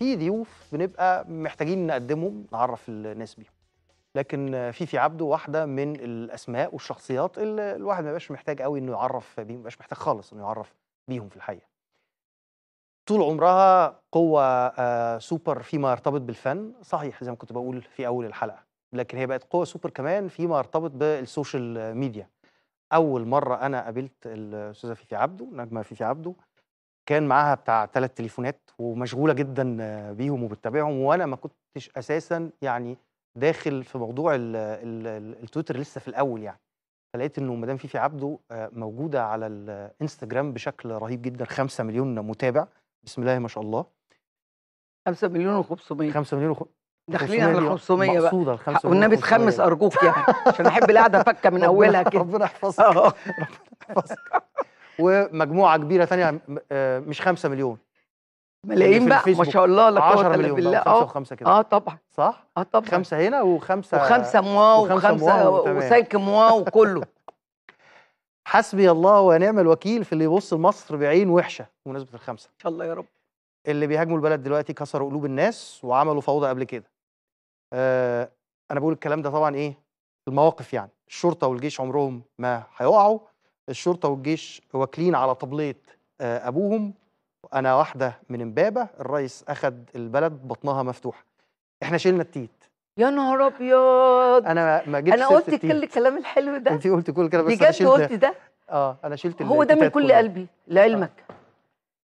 في ضيوف بنبقى محتاجين نقدمهم نعرف الناس بيهم لكن فيفي عبده واحده من الاسماء والشخصيات اللي الواحد ما بقاش محتاج قوي انه يعرف بيهم ما بقاش محتاج خالص انه يعرف بيهم في الحقيقه طول عمرها قوة آه، سوبر فيما يرتبط بالفن صحيح زي ما كنت بقول في أول الحلقة لكن هي بقت قوة سوبر كمان فيما يرتبط بالسوشيال ميديا أول مرة أنا قابلت الأستاذة فيفي عبده نجمة فيفي عبده كان معاها بتاع ثلاث تليفونات ومشغوله جدا بيهم وبتتابعهم وانا ما كنتش اساسا يعني داخل في موضوع التويتر لسه في الاول يعني فلقيت انه مدام فيفي عبده آه، موجوده على الانستجرام بشكل رهيب جدا 5 مليون متابع بسم الله ما شاء الله 5 مليون و500 5 مليون و داخلين على 500 بقى مقصوده ال 500 والنبي تخمس ارجوك يعني عشان احب القعده فكه من اولها كده ربنا يحفظك ربنا يحفظك ومجموعه كبيره ثانيه آه، مش 5 مليون يعني ملايين بقى ما شاء الله لا قوه الا بالله اه اه طبعا صح اه طبعا خمسه هنا وخمسه وخمسه مواو وخمسه وسايك مواو وكله حسبي الله ونعم الوكيل في اللي يبص لمصر بعين وحشه بمناسبه الخمسه ان شاء الله يا رب اللي بيهاجموا البلد دلوقتي كسروا قلوب الناس وعملوا فوضى قبل كده آه انا بقول الكلام ده طبعا ايه المواقف يعني الشرطه والجيش عمرهم ما هيقعوا الشرطه والجيش واكلين على طبليه آه، ابوهم انا واحده من امبابه الرئيس اخد البلد بطنها مفتوحه احنا شلنا التيت يا نهار ابيض انا ما جبتش انا قلت كل الكلام الحلو ده انت قلت كل الكلام بس بجد قلت ده اه انا شلت هو ده من كل قلبي لعلمك آه.